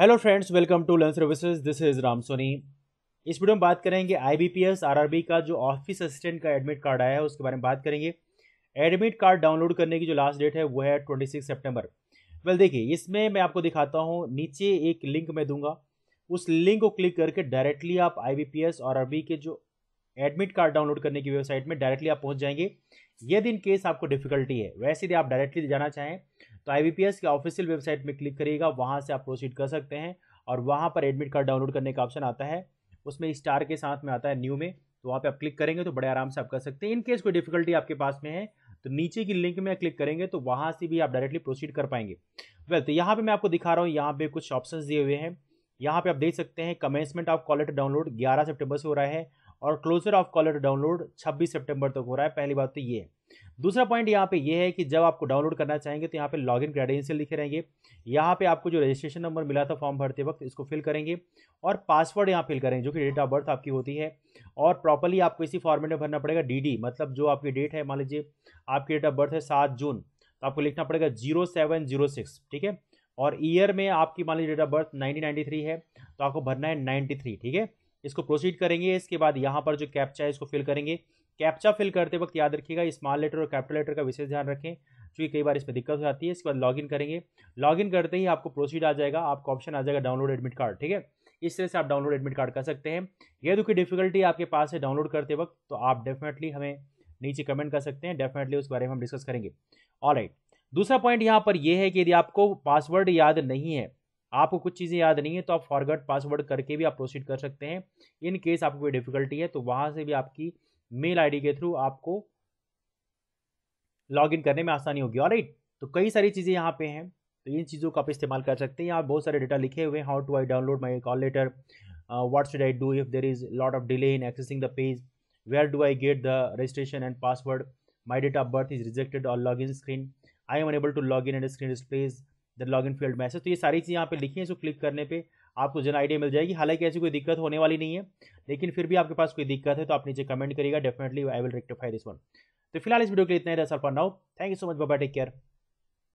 hello friends welcome to learn services this is Ram Soni इस वीडियो में बात करेंगे आईबीपीएस आरआरबी का जो ऑफिस असिस्टेंट का एडमिट कार्ड आया है उसके बारे में बात करेंगे एडमिट कार्ड डाउनलोड करने की जो लास्ट डेट है वो है ट्वेंटी सिक्स सेप्टेम्बर वेल देखिए इसमें मैं आपको दिखाता हूँ नीचे एक लिंक मैं दूंगा उस लिंक को क्लिक करके डायरेक्टली आप आई बी के जो एडमिट कार्ड डाउनलोड करने की वेबसाइट में डायरेक्टली आप पहुँच जाएंगे यदि इन केस आपको डिफिकल्टी है वैसे यदि आप डायरेक्टली जाना चाहें तो आईबीपीएस की ऑफिशियल वेबसाइट में क्लिक करिएगा वहाँ से आप प्रोसीड कर सकते हैं और वहाँ पर एडमिट कार्ड डाउनलोड करने का ऑप्शन आता है उसमें स्टार के साथ में आता है न्यू में तो वहाँ पर आप क्लिक करेंगे तो बड़े आराम से आप कर सकते हैं इनकेस कोई डिफिकल्टी आपके पास में है तो नीचे की लिंक में क्लिक करेंगे तो वहाँ से भी आप डायरेक्टली प्रोसीड कर पाएंगे वेल तो यहाँ पे मैं आपको दिखा रहा हूँ यहाँ पे कुछ ऑप्शन दिए हुए हैं यहाँ पे आप देख सकते हैं कमेंसमेंट ऑफ कॉलेट डाउनलोड 11 सितंबर से हो रहा है और closure of call letter to download 26 सितंबर तक हो रहा है पहली बात तो ये है दूसरा पॉइंट यहाँ पे ये है कि जब आपको डाउनलोड करना चाहेंगे तो यहाँ पे लॉगिन क्रेडेंशियल लिखे रहेंगे यहाँ पे आपको जो रजिस्ट्रेशन नंबर मिला था फॉर्म भरते वक्त इसको फिल करेंगे और पासवर्ड यहाँ फिल करेंगे जो कि डेट ऑफ बर्थ आपकी होती है और प्रॉपरली आपको इसी फॉर्मेट में भरना पड़ेगा डी मतलब जो आपकी डेट है मान लीजिए आपकी डेट ऑफ बर्थ है सात जून तो आपको लिखना पड़ेगा जीरो ठीक है और ईयर में आपकी मान लीजिए डेट ऑफ बर्थ थ्री है तो आपको भरना है थ्री ठीक है इसको प्रोसीड करेंगे इसके बाद यहाँ पर जो कैप्चा है इसको फिल करेंगे कैप्चा फिल करते वक्त याद रखिएगा स्मॉल लेटर और कैपिटल लेटर का विशेष ध्यान रखें क्योंकि कई बार इसमें दिक्कत हो जाती है इसके बाद लॉगिन करेंगे लॉगिन करते ही आपको प्रोसीड आ जाएगा आपको ऑप्शन आ जाएगा डाउनलोड एडमिट कार्ड ठीक है इस तरह से आप डाउनलोड एडमिट कार्ड कर सकते हैं यदि कोई डिफिकल्टी आपके पास है डाउनलोड करते वक्त तो आप डेफिनेटली हमें नीचे कमेंट कर सकते हैं डेफिनेटली उस बारे में हम डिस्कस करेंगे ऑल दूसरा पॉइंट यहाँ पर यह है कि यदि आपको पासवर्ड याद नहीं है आपको कुछ चीज़ें याद नहीं है तो आप फॉरगेट पासवर्ड करके भी आप प्रोसीड कर सकते हैं इन केस आपको कोई डिफिकल्टी है तो वहां से भी आपकी मेल आईडी के थ्रू आपको लॉग इन करने में आसानी होगी और तो कई सारी चीज़ें यहाँ पर हैं तो इन चीज़ों का आप इस्तेमाल कर सकते हैं यहाँ बहुत सारे डेटा लिखे हुए हैं how to I download my call letter what should I do if there is lot of delay in accessing the page where do I get the registration and password my date of birth is rejected और log in screen I am unable to log in and screen displays then log in field message तो ये सारी चीज़ें यहाँ पे लिखी हैं इसको क्लिक करने पे आपको जन आइडिया मिल जाएगी हालांकि ऐसी कोई दिक्कत होने वाली नहीं है लेकिन फिर भी आपके पास कोई दिक्कत है तो आप नीचे कमेंट करिएगा definitely I will rectify this one तो फिलहाल इस वीडियो के लिए इतना ही रहा sir now thank you so much बाबा टेक केयर